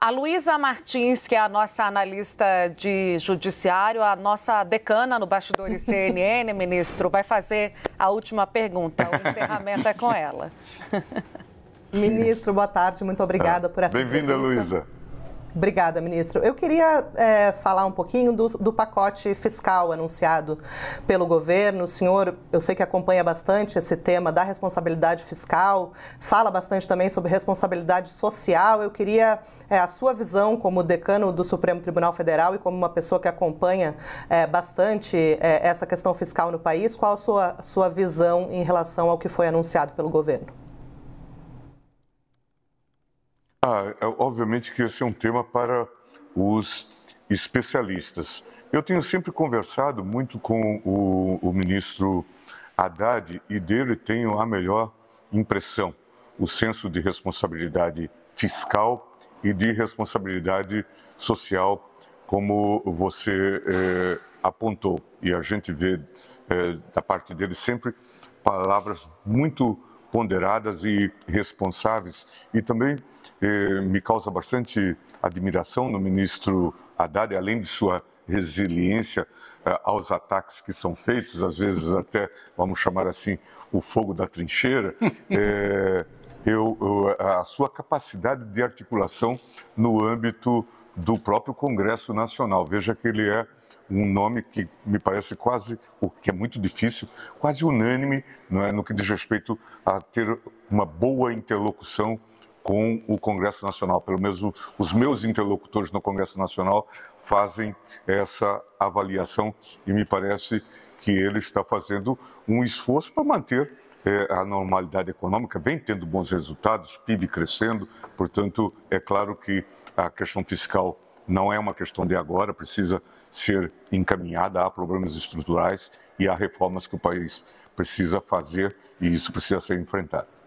A Luísa Martins, que é a nossa analista de judiciário, a nossa decana no bastidores CNN, ministro, vai fazer a última pergunta. O encerramento é com ela. ministro, boa tarde, muito obrigada ah, por essa Bem-vinda, Luísa. Obrigada, ministro. Eu queria é, falar um pouquinho do, do, pacote fiscal anunciado pelo governo. O senhor, eu sei que acompanha bastante esse tema da responsabilidade fiscal, fala bastante também sobre responsabilidade social. Eu queria é, a sua visão como decano do Supremo Tribunal Federal e como uma pessoa que acompanha é, bastante é, essa questão fiscal no país. Qual a sua, sua visão em relação ao que foi anunciado pelo governo? Ah, é, obviamente que esse é um tema para os especialistas. Eu tenho sempre conversado muito com o, o ministro Haddad e dele tenho a melhor impressão, o senso de responsabilidade fiscal e de responsabilidade social, como você eh, apontou. E a gente vê eh, da parte dele sempre palavras muito ponderadas e responsáveis. E também eh, me causa bastante admiração no ministro Haddad, além de sua resiliência eh, aos ataques que são feitos, às vezes até, vamos chamar assim, o fogo da trincheira. eh, eu, eu, a sua capacidade de articulação no âmbito do próprio Congresso Nacional. Veja que ele é um nome que me parece quase, o que é muito difícil, quase unânime não é, no que diz respeito a ter uma boa interlocução com o Congresso Nacional. Pelo menos os meus interlocutores no Congresso Nacional fazem essa avaliação e me parece que ele está fazendo um esforço para manter é, a normalidade econômica vem tendo bons resultados, PIB crescendo, portanto, é claro que a questão fiscal não é uma questão de agora, precisa ser encaminhada. Há problemas estruturais e há reformas que o país precisa fazer e isso precisa ser enfrentado.